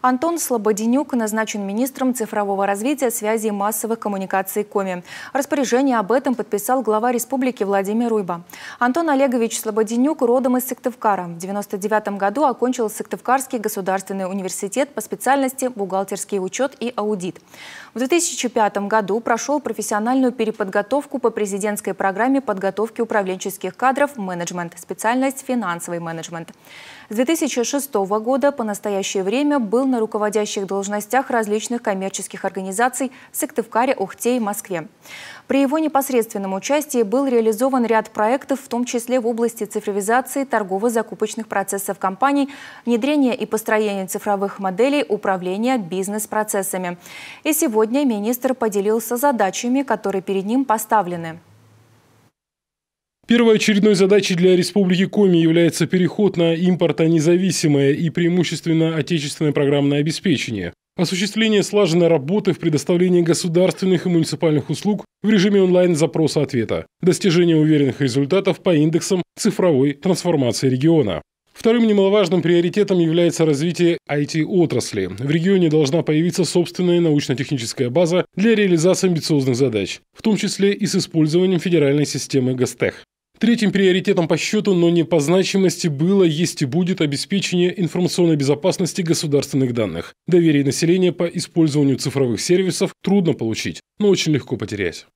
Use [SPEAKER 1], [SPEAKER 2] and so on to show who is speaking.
[SPEAKER 1] Антон Слободенюк назначен министром цифрового развития связи и массовых коммуникаций КОМИ. Распоряжение об этом подписал глава республики Владимир Уйба. Антон Олегович Слободенюк родом из Сыктывкара. В 1999 году окончил Сыктывкарский государственный университет по специальности «Бухгалтерский учет и аудит». В 2005 году прошел профессиональную переподготовку по президентской программе подготовки управленческих кадров «Менеджмент», специальность «Финансовый менеджмент». С 2006 года по настоящее время был на руководящих должностях различных коммерческих организаций в Сыктывкаре, Ухте и Москве. При его непосредственном участии был реализован ряд проектов, в том числе в области цифровизации торгово-закупочных процессов компаний, внедрения и построения цифровых моделей управления бизнес-процессами. И сегодня министр поделился задачами, которые перед ним поставлены.
[SPEAKER 2] Первой очередной задачей для Республики Коми является переход на импортонезависимое и преимущественно отечественное программное обеспечение, осуществление слаженной работы в предоставлении государственных и муниципальных услуг в режиме онлайн запроса-ответа, достижение уверенных результатов по индексам цифровой трансформации региона. Вторым немаловажным приоритетом является развитие IT-отрасли. В регионе должна появиться собственная научно-техническая база для реализации амбициозных задач, в том числе и с использованием федеральной системы ГАСТЕХ. Третьим приоритетом по счету, но не по значимости, было, есть и будет обеспечение информационной безопасности государственных данных. Доверие населения по использованию цифровых сервисов трудно получить, но очень легко потерять.